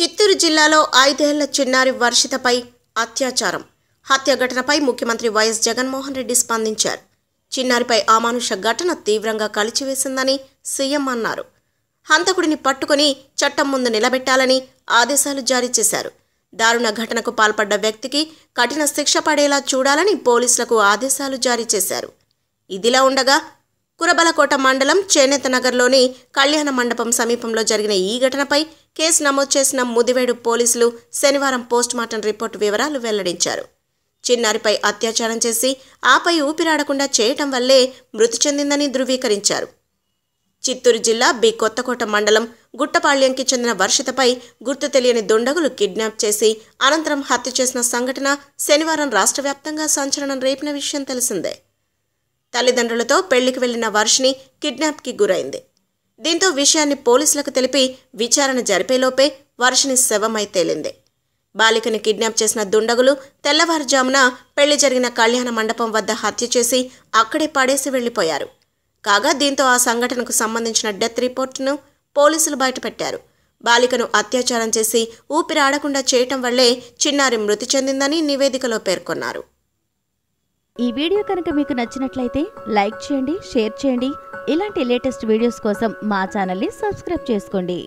చిత్తూరు జిల్లాలో ఐదేళ్ల చిన్నారి వర్షితపై అత్యాచారం హత్య ఘటనపై ముఖ్యమంత్రి వైఎస్ జగన్మోహన్ రెడ్డి స్పందించారు చిన్నారిపై అమానుష ఘటన తీవ్రంగా కలిచివేసిందని సీఎం అన్నారు హంతకుడిని పట్టుకుని చట్టం ముందు నిలబెట్టాలని ఆదేశాలు జారీ చేశారు దారుణ ఘటనకు పాల్పడ్డ వ్యక్తికి కఠిన శిక్ష పడేలా చూడాలని పోలీసులకు ఆదేశాలు జారీ చేశారు ఇదిలా ఉండగా కురబలకోట మండలం చేనేత నగర్లోని కళ్యాణ మండపం సమీపంలో జరిగిన ఈ ఘటనపై కేసు నమోదు చేసిన ముదివేడు పోలీసులు శనివారం మార్టం రిపోర్టు వివరాలు వెల్లడించారు చిన్నారిపై అత్యాచారం చేసి ఆపై ఊపిరాడకుండా చేయటం వల్లే మృతి చెందిందని ధృవీకరించారు చిత్తూరు జిల్లా బి కొత్తకోట మండలం గుట్టపాళ్యంకి చెందిన వర్షితపై గుర్తు తెలియని దుండగులు కిడ్నాప్ చేసి అనంతరం హత్య చేసిన సంఘటన శనివారం రాష్ట్ర వ్యాప్తంగా సంచలనం రేపిన విషయం తెలిసిందే తల్లిదండ్రులతో పెళ్లికి వెళ్లిన వర్షిని కిడ్నాప్కి గురైంది దీంతో విషయాన్ని పోలీసులకు తెలిపి విచారణ జరిపేలోపే వర్షిని శవమై తేలింది బాలికని కిడ్నాప్ చేసిన దుండగులు తెల్లవారుజామున పెళ్లి జరిగిన కళ్యాణ మండపం వద్ద హత్య చేసి అక్కడే పడేసి వెళ్లిపోయారు కాగా దీంతో ఆ సంఘటనకు సంబంధించిన డెత్ రిపోర్టును పోలీసులు బయటపెట్టారు బాలికను అత్యాచారం చేసి ఊపిరాడకుండా చేయటం వల్లే చిన్నారి మృతి చెందిందని నివేదికలో పేర్కొన్నారు ఈ వీడియో కనుక మీకు నచ్చినట్లయితే లైక్ చేయండి షేర్ చేయండి ఇలాంటి లేటెస్ట్ వీడియోస్ కోసం మా ఛానల్ని సబ్స్క్రైబ్ చేసుకోండి